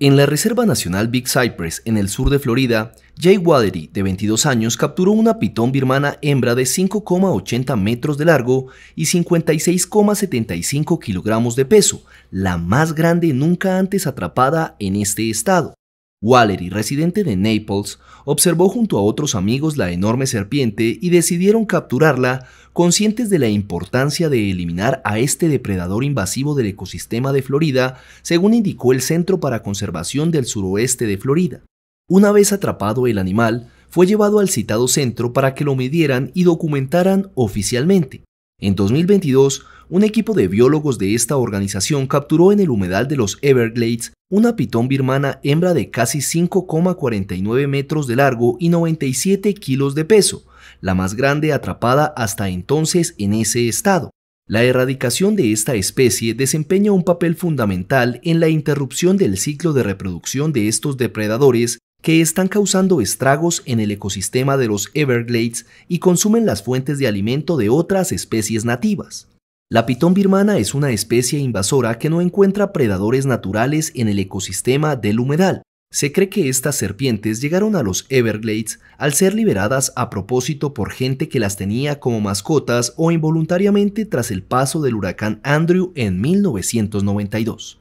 En la Reserva Nacional Big Cypress, en el sur de Florida, Jay Wadery, de 22 años, capturó una pitón birmana hembra de 5,80 metros de largo y 56,75 kilogramos de peso, la más grande nunca antes atrapada en este estado. Wallery, residente de Naples, observó junto a otros amigos la enorme serpiente y decidieron capturarla, conscientes de la importancia de eliminar a este depredador invasivo del ecosistema de Florida, según indicó el Centro para Conservación del Suroeste de Florida. Una vez atrapado el animal, fue llevado al citado centro para que lo midieran y documentaran oficialmente. En 2022, un equipo de biólogos de esta organización capturó en el humedal de los Everglades una pitón birmana hembra de casi 5,49 metros de largo y 97 kilos de peso, la más grande atrapada hasta entonces en ese estado. La erradicación de esta especie desempeña un papel fundamental en la interrupción del ciclo de reproducción de estos depredadores que están causando estragos en el ecosistema de los Everglades y consumen las fuentes de alimento de otras especies nativas. La pitón birmana es una especie invasora que no encuentra predadores naturales en el ecosistema del humedal. Se cree que estas serpientes llegaron a los Everglades al ser liberadas a propósito por gente que las tenía como mascotas o involuntariamente tras el paso del huracán Andrew en 1992.